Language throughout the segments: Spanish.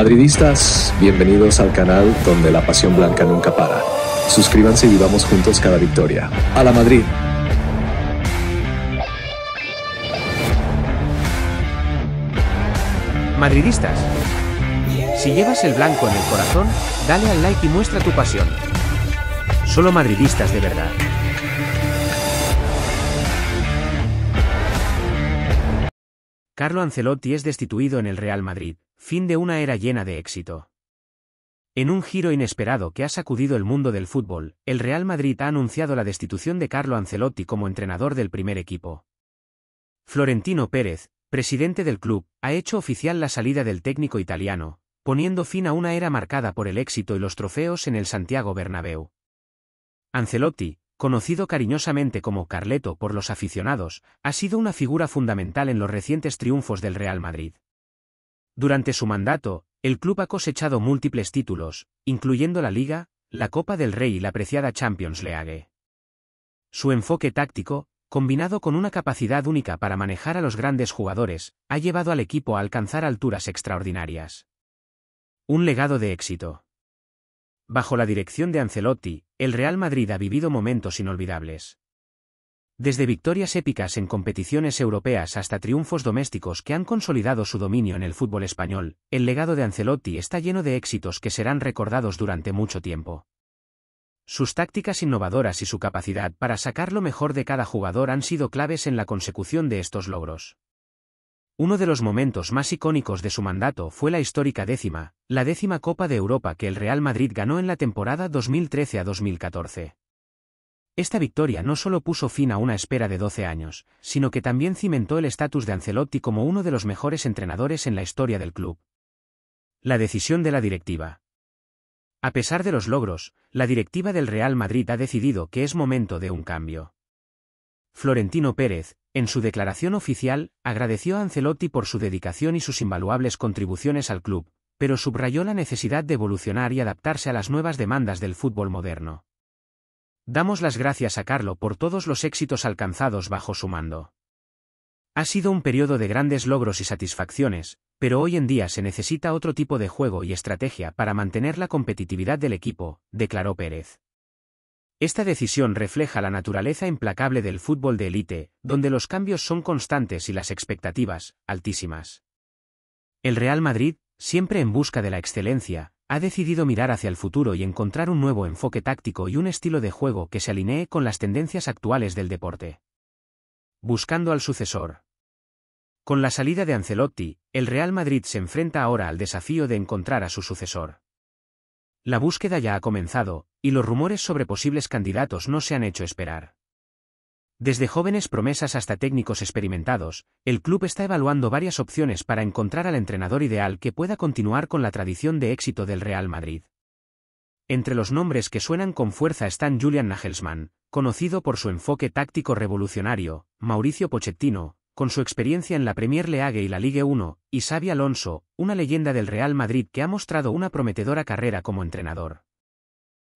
Madridistas, bienvenidos al canal donde la pasión blanca nunca para. Suscríbanse y vivamos juntos cada victoria. ¡A la Madrid! Madridistas, si llevas el blanco en el corazón, dale al like y muestra tu pasión. Solo madridistas de verdad. Carlo Ancelotti es destituido en el Real Madrid. Fin de una era llena de éxito. En un giro inesperado que ha sacudido el mundo del fútbol, el Real Madrid ha anunciado la destitución de Carlo Ancelotti como entrenador del primer equipo. Florentino Pérez, presidente del club, ha hecho oficial la salida del técnico italiano, poniendo fin a una era marcada por el éxito y los trofeos en el Santiago Bernabéu. Ancelotti, conocido cariñosamente como Carleto por los aficionados, ha sido una figura fundamental en los recientes triunfos del Real Madrid. Durante su mandato, el club ha cosechado múltiples títulos, incluyendo la Liga, la Copa del Rey y la apreciada Champions League. Su enfoque táctico, combinado con una capacidad única para manejar a los grandes jugadores, ha llevado al equipo a alcanzar alturas extraordinarias. Un legado de éxito. Bajo la dirección de Ancelotti, el Real Madrid ha vivido momentos inolvidables. Desde victorias épicas en competiciones europeas hasta triunfos domésticos que han consolidado su dominio en el fútbol español, el legado de Ancelotti está lleno de éxitos que serán recordados durante mucho tiempo. Sus tácticas innovadoras y su capacidad para sacar lo mejor de cada jugador han sido claves en la consecución de estos logros. Uno de los momentos más icónicos de su mandato fue la histórica décima, la décima Copa de Europa que el Real Madrid ganó en la temporada 2013 a 2014. Esta victoria no solo puso fin a una espera de 12 años, sino que también cimentó el estatus de Ancelotti como uno de los mejores entrenadores en la historia del club. La decisión de la directiva. A pesar de los logros, la directiva del Real Madrid ha decidido que es momento de un cambio. Florentino Pérez, en su declaración oficial, agradeció a Ancelotti por su dedicación y sus invaluables contribuciones al club, pero subrayó la necesidad de evolucionar y adaptarse a las nuevas demandas del fútbol moderno. Damos las gracias a Carlo por todos los éxitos alcanzados bajo su mando. Ha sido un periodo de grandes logros y satisfacciones, pero hoy en día se necesita otro tipo de juego y estrategia para mantener la competitividad del equipo, declaró Pérez. Esta decisión refleja la naturaleza implacable del fútbol de élite, donde los cambios son constantes y las expectativas, altísimas. El Real Madrid, siempre en busca de la excelencia, ha decidido mirar hacia el futuro y encontrar un nuevo enfoque táctico y un estilo de juego que se alinee con las tendencias actuales del deporte. Buscando al sucesor. Con la salida de Ancelotti, el Real Madrid se enfrenta ahora al desafío de encontrar a su sucesor. La búsqueda ya ha comenzado, y los rumores sobre posibles candidatos no se han hecho esperar. Desde jóvenes promesas hasta técnicos experimentados, el club está evaluando varias opciones para encontrar al entrenador ideal que pueda continuar con la tradición de éxito del Real Madrid. Entre los nombres que suenan con fuerza están Julian Nagelsmann, conocido por su enfoque táctico revolucionario, Mauricio Pochettino, con su experiencia en la Premier League y la Ligue 1, y Xavi Alonso, una leyenda del Real Madrid que ha mostrado una prometedora carrera como entrenador.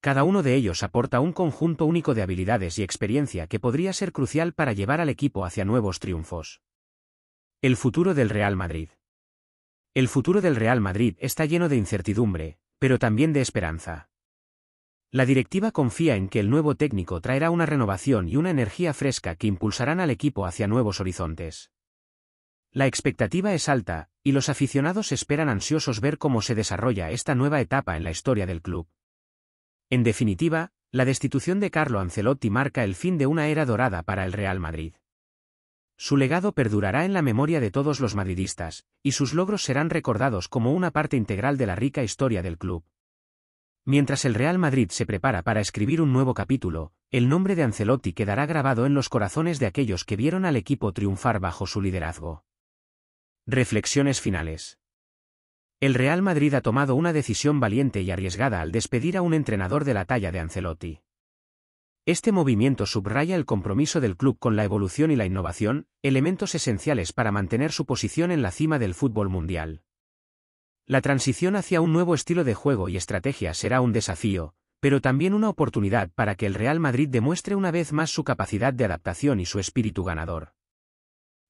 Cada uno de ellos aporta un conjunto único de habilidades y experiencia que podría ser crucial para llevar al equipo hacia nuevos triunfos. El futuro del Real Madrid. El futuro del Real Madrid está lleno de incertidumbre, pero también de esperanza. La directiva confía en que el nuevo técnico traerá una renovación y una energía fresca que impulsarán al equipo hacia nuevos horizontes. La expectativa es alta, y los aficionados esperan ansiosos ver cómo se desarrolla esta nueva etapa en la historia del club. En definitiva, la destitución de Carlo Ancelotti marca el fin de una era dorada para el Real Madrid. Su legado perdurará en la memoria de todos los madridistas, y sus logros serán recordados como una parte integral de la rica historia del club. Mientras el Real Madrid se prepara para escribir un nuevo capítulo, el nombre de Ancelotti quedará grabado en los corazones de aquellos que vieron al equipo triunfar bajo su liderazgo. Reflexiones finales. El Real Madrid ha tomado una decisión valiente y arriesgada al despedir a un entrenador de la talla de Ancelotti. Este movimiento subraya el compromiso del club con la evolución y la innovación, elementos esenciales para mantener su posición en la cima del fútbol mundial. La transición hacia un nuevo estilo de juego y estrategia será un desafío, pero también una oportunidad para que el Real Madrid demuestre una vez más su capacidad de adaptación y su espíritu ganador.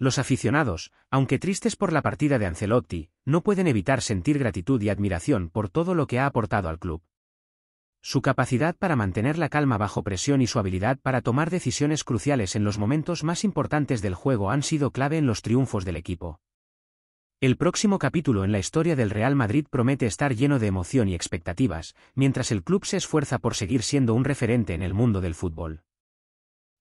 Los aficionados, aunque tristes por la partida de Ancelotti, no pueden evitar sentir gratitud y admiración por todo lo que ha aportado al club. Su capacidad para mantener la calma bajo presión y su habilidad para tomar decisiones cruciales en los momentos más importantes del juego han sido clave en los triunfos del equipo. El próximo capítulo en la historia del Real Madrid promete estar lleno de emoción y expectativas, mientras el club se esfuerza por seguir siendo un referente en el mundo del fútbol.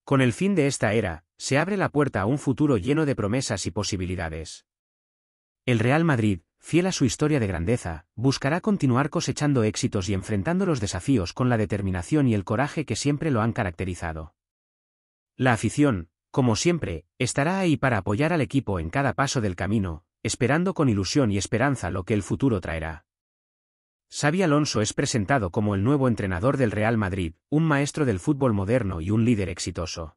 Con el fin de esta era, se abre la puerta a un futuro lleno de promesas y posibilidades. El Real Madrid, fiel a su historia de grandeza, buscará continuar cosechando éxitos y enfrentando los desafíos con la determinación y el coraje que siempre lo han caracterizado. La afición, como siempre, estará ahí para apoyar al equipo en cada paso del camino, esperando con ilusión y esperanza lo que el futuro traerá. Xavi Alonso es presentado como el nuevo entrenador del Real Madrid, un maestro del fútbol moderno y un líder exitoso.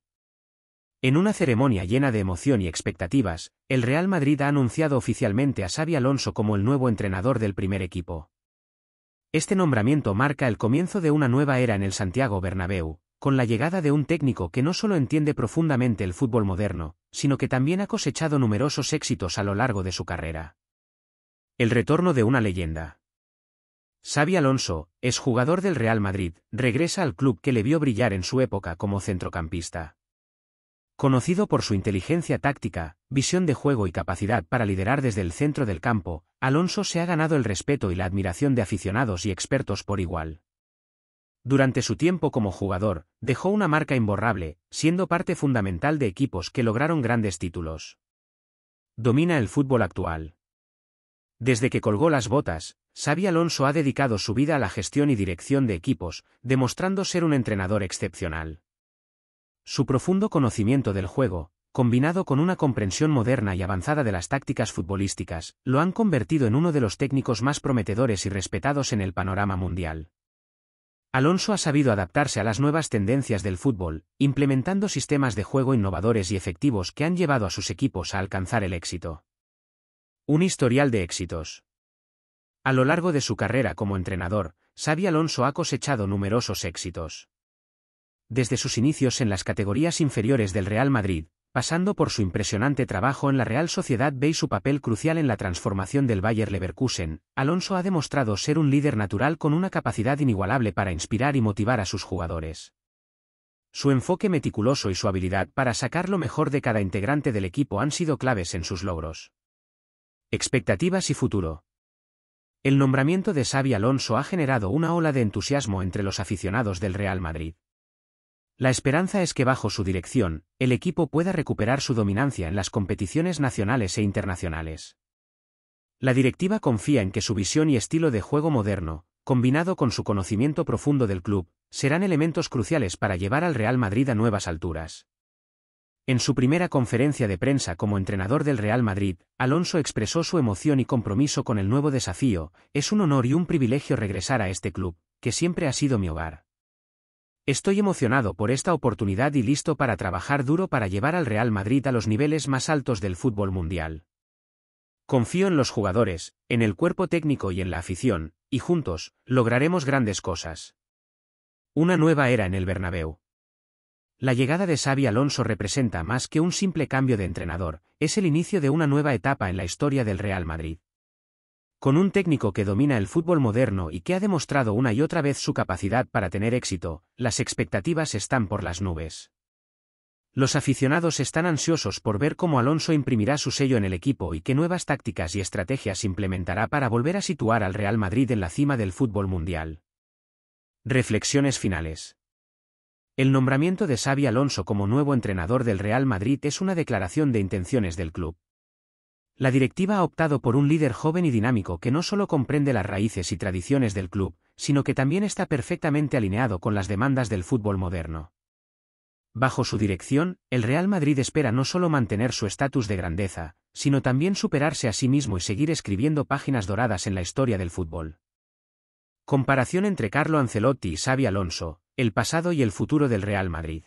En una ceremonia llena de emoción y expectativas, el Real Madrid ha anunciado oficialmente a Xavi Alonso como el nuevo entrenador del primer equipo. Este nombramiento marca el comienzo de una nueva era en el Santiago Bernabéu, con la llegada de un técnico que no solo entiende profundamente el fútbol moderno, sino que también ha cosechado numerosos éxitos a lo largo de su carrera. El retorno de una leyenda. Xavi Alonso, es jugador del Real Madrid, regresa al club que le vio brillar en su época como centrocampista. Conocido por su inteligencia táctica, visión de juego y capacidad para liderar desde el centro del campo, Alonso se ha ganado el respeto y la admiración de aficionados y expertos por igual. Durante su tiempo como jugador, dejó una marca imborrable, siendo parte fundamental de equipos que lograron grandes títulos. Domina el fútbol actual. Desde que colgó las botas, Xavi Alonso ha dedicado su vida a la gestión y dirección de equipos, demostrando ser un entrenador excepcional. Su profundo conocimiento del juego, combinado con una comprensión moderna y avanzada de las tácticas futbolísticas, lo han convertido en uno de los técnicos más prometedores y respetados en el panorama mundial. Alonso ha sabido adaptarse a las nuevas tendencias del fútbol, implementando sistemas de juego innovadores y efectivos que han llevado a sus equipos a alcanzar el éxito. Un historial de éxitos. A lo largo de su carrera como entrenador, Xavi Alonso ha cosechado numerosos éxitos. Desde sus inicios en las categorías inferiores del Real Madrid, pasando por su impresionante trabajo en la Real Sociedad B y su papel crucial en la transformación del Bayer Leverkusen, Alonso ha demostrado ser un líder natural con una capacidad inigualable para inspirar y motivar a sus jugadores. Su enfoque meticuloso y su habilidad para sacar lo mejor de cada integrante del equipo han sido claves en sus logros. Expectativas y futuro. El nombramiento de Xavi Alonso ha generado una ola de entusiasmo entre los aficionados del Real Madrid. La esperanza es que bajo su dirección, el equipo pueda recuperar su dominancia en las competiciones nacionales e internacionales. La directiva confía en que su visión y estilo de juego moderno, combinado con su conocimiento profundo del club, serán elementos cruciales para llevar al Real Madrid a nuevas alturas. En su primera conferencia de prensa como entrenador del Real Madrid, Alonso expresó su emoción y compromiso con el nuevo desafío, es un honor y un privilegio regresar a este club, que siempre ha sido mi hogar. Estoy emocionado por esta oportunidad y listo para trabajar duro para llevar al Real Madrid a los niveles más altos del fútbol mundial. Confío en los jugadores, en el cuerpo técnico y en la afición, y juntos, lograremos grandes cosas. Una nueva era en el Bernabéu. La llegada de Xavi Alonso representa más que un simple cambio de entrenador, es el inicio de una nueva etapa en la historia del Real Madrid. Con un técnico que domina el fútbol moderno y que ha demostrado una y otra vez su capacidad para tener éxito, las expectativas están por las nubes. Los aficionados están ansiosos por ver cómo Alonso imprimirá su sello en el equipo y qué nuevas tácticas y estrategias implementará para volver a situar al Real Madrid en la cima del fútbol mundial. Reflexiones finales. El nombramiento de Xavi Alonso como nuevo entrenador del Real Madrid es una declaración de intenciones del club. La directiva ha optado por un líder joven y dinámico que no solo comprende las raíces y tradiciones del club, sino que también está perfectamente alineado con las demandas del fútbol moderno. Bajo su dirección, el Real Madrid espera no solo mantener su estatus de grandeza, sino también superarse a sí mismo y seguir escribiendo páginas doradas en la historia del fútbol. Comparación entre Carlo Ancelotti y Xavi Alonso, el pasado y el futuro del Real Madrid.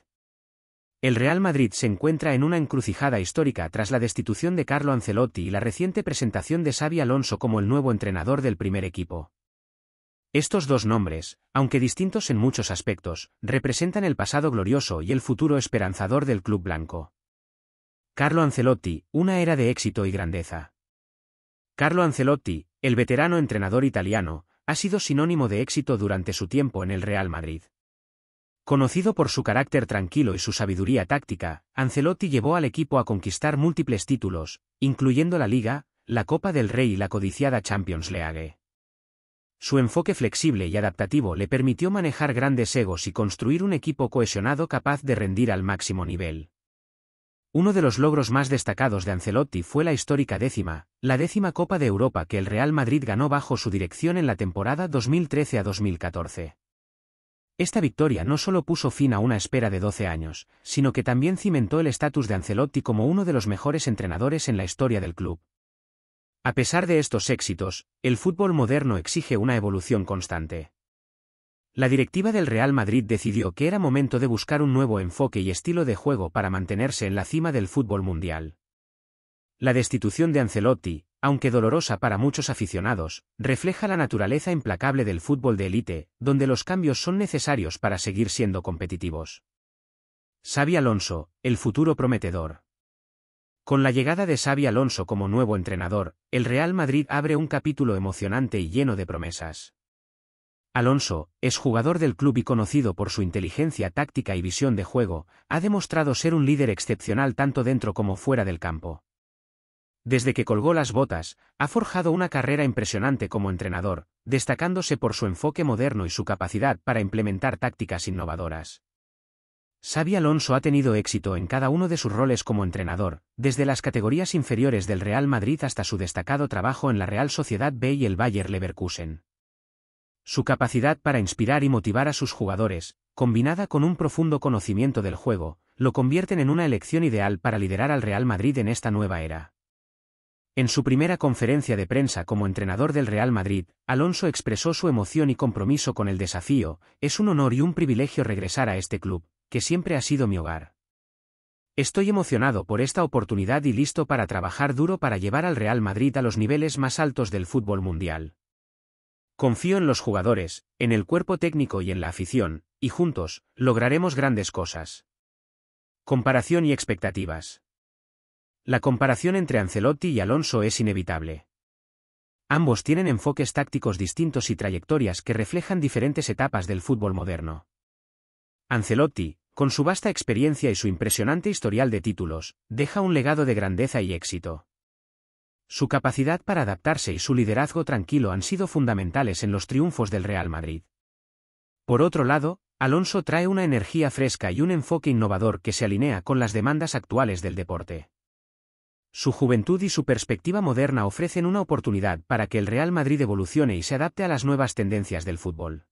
El Real Madrid se encuentra en una encrucijada histórica tras la destitución de Carlo Ancelotti y la reciente presentación de Xavi Alonso como el nuevo entrenador del primer equipo. Estos dos nombres, aunque distintos en muchos aspectos, representan el pasado glorioso y el futuro esperanzador del club blanco. Carlo Ancelotti, una era de éxito y grandeza. Carlo Ancelotti, el veterano entrenador italiano, ha sido sinónimo de éxito durante su tiempo en el Real Madrid. Conocido por su carácter tranquilo y su sabiduría táctica, Ancelotti llevó al equipo a conquistar múltiples títulos, incluyendo la Liga, la Copa del Rey y la codiciada Champions League. Su enfoque flexible y adaptativo le permitió manejar grandes egos y construir un equipo cohesionado capaz de rendir al máximo nivel. Uno de los logros más destacados de Ancelotti fue la histórica décima, la décima Copa de Europa que el Real Madrid ganó bajo su dirección en la temporada 2013 a 2014. Esta victoria no solo puso fin a una espera de 12 años, sino que también cimentó el estatus de Ancelotti como uno de los mejores entrenadores en la historia del club. A pesar de estos éxitos, el fútbol moderno exige una evolución constante. La directiva del Real Madrid decidió que era momento de buscar un nuevo enfoque y estilo de juego para mantenerse en la cima del fútbol mundial. La destitución de Ancelotti, aunque dolorosa para muchos aficionados, refleja la naturaleza implacable del fútbol de élite, donde los cambios son necesarios para seguir siendo competitivos. Xavi Alonso, el futuro prometedor. Con la llegada de Xavi Alonso como nuevo entrenador, el Real Madrid abre un capítulo emocionante y lleno de promesas. Alonso, es jugador del club y conocido por su inteligencia táctica y visión de juego, ha demostrado ser un líder excepcional tanto dentro como fuera del campo. Desde que colgó las botas, ha forjado una carrera impresionante como entrenador, destacándose por su enfoque moderno y su capacidad para implementar tácticas innovadoras. Xavi Alonso ha tenido éxito en cada uno de sus roles como entrenador, desde las categorías inferiores del Real Madrid hasta su destacado trabajo en la Real Sociedad B y el Bayer Leverkusen. Su capacidad para inspirar y motivar a sus jugadores, combinada con un profundo conocimiento del juego, lo convierten en una elección ideal para liderar al Real Madrid en esta nueva era. En su primera conferencia de prensa como entrenador del Real Madrid, Alonso expresó su emoción y compromiso con el desafío, es un honor y un privilegio regresar a este club, que siempre ha sido mi hogar. Estoy emocionado por esta oportunidad y listo para trabajar duro para llevar al Real Madrid a los niveles más altos del fútbol mundial. Confío en los jugadores, en el cuerpo técnico y en la afición, y juntos, lograremos grandes cosas. Comparación y expectativas. La comparación entre Ancelotti y Alonso es inevitable. Ambos tienen enfoques tácticos distintos y trayectorias que reflejan diferentes etapas del fútbol moderno. Ancelotti, con su vasta experiencia y su impresionante historial de títulos, deja un legado de grandeza y éxito. Su capacidad para adaptarse y su liderazgo tranquilo han sido fundamentales en los triunfos del Real Madrid. Por otro lado, Alonso trae una energía fresca y un enfoque innovador que se alinea con las demandas actuales del deporte. Su juventud y su perspectiva moderna ofrecen una oportunidad para que el Real Madrid evolucione y se adapte a las nuevas tendencias del fútbol.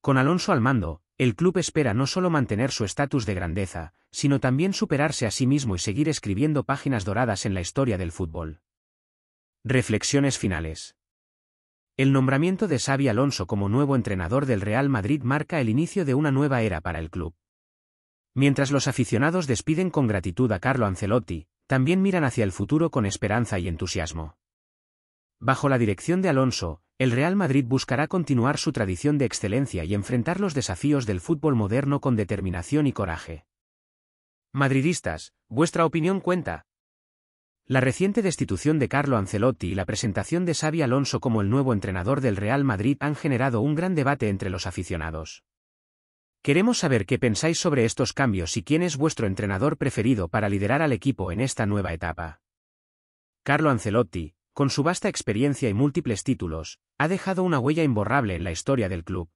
Con Alonso al mando, el club espera no solo mantener su estatus de grandeza, sino también superarse a sí mismo y seguir escribiendo páginas doradas en la historia del fútbol. Reflexiones finales. El nombramiento de Xavi Alonso como nuevo entrenador del Real Madrid marca el inicio de una nueva era para el club. Mientras los aficionados despiden con gratitud a Carlo Ancelotti, también miran hacia el futuro con esperanza y entusiasmo. Bajo la dirección de Alonso, el Real Madrid buscará continuar su tradición de excelencia y enfrentar los desafíos del fútbol moderno con determinación y coraje. Madridistas, vuestra opinión cuenta. La reciente destitución de Carlo Ancelotti y la presentación de Xavi Alonso como el nuevo entrenador del Real Madrid han generado un gran debate entre los aficionados. Queremos saber qué pensáis sobre estos cambios y quién es vuestro entrenador preferido para liderar al equipo en esta nueva etapa. Carlo Ancelotti, con su vasta experiencia y múltiples títulos, ha dejado una huella imborrable en la historia del club.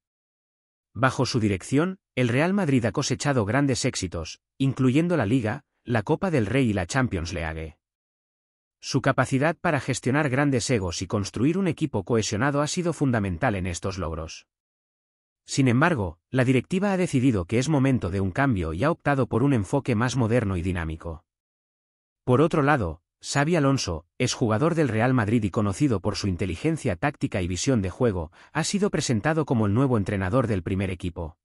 Bajo su dirección, el Real Madrid ha cosechado grandes éxitos, incluyendo la Liga, la Copa del Rey y la Champions League. Su capacidad para gestionar grandes egos y construir un equipo cohesionado ha sido fundamental en estos logros. Sin embargo, la directiva ha decidido que es momento de un cambio y ha optado por un enfoque más moderno y dinámico. Por otro lado, Xavi Alonso, jugador del Real Madrid y conocido por su inteligencia táctica y visión de juego, ha sido presentado como el nuevo entrenador del primer equipo.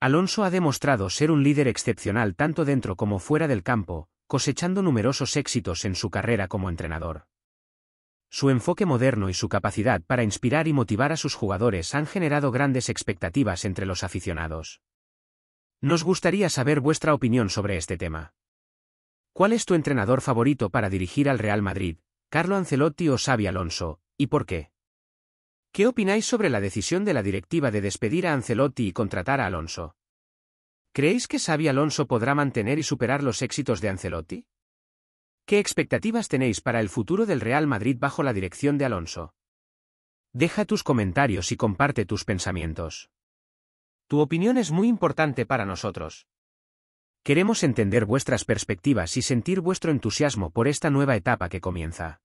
Alonso ha demostrado ser un líder excepcional tanto dentro como fuera del campo, cosechando numerosos éxitos en su carrera como entrenador. Su enfoque moderno y su capacidad para inspirar y motivar a sus jugadores han generado grandes expectativas entre los aficionados. Nos gustaría saber vuestra opinión sobre este tema. ¿Cuál es tu entrenador favorito para dirigir al Real Madrid, Carlo Ancelotti o Xavi Alonso, y por qué? ¿Qué opináis sobre la decisión de la directiva de despedir a Ancelotti y contratar a Alonso? ¿Creéis que Xavi Alonso podrá mantener y superar los éxitos de Ancelotti? ¿Qué expectativas tenéis para el futuro del Real Madrid bajo la dirección de Alonso? Deja tus comentarios y comparte tus pensamientos. Tu opinión es muy importante para nosotros. Queremos entender vuestras perspectivas y sentir vuestro entusiasmo por esta nueva etapa que comienza.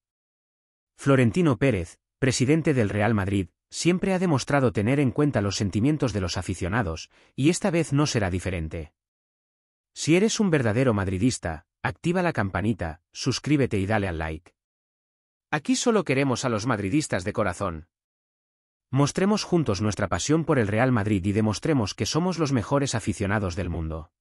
Florentino Pérez, presidente del Real Madrid, siempre ha demostrado tener en cuenta los sentimientos de los aficionados, y esta vez no será diferente. Si eres un verdadero madridista, Activa la campanita, suscríbete y dale al like. Aquí solo queremos a los madridistas de corazón. Mostremos juntos nuestra pasión por el Real Madrid y demostremos que somos los mejores aficionados del mundo.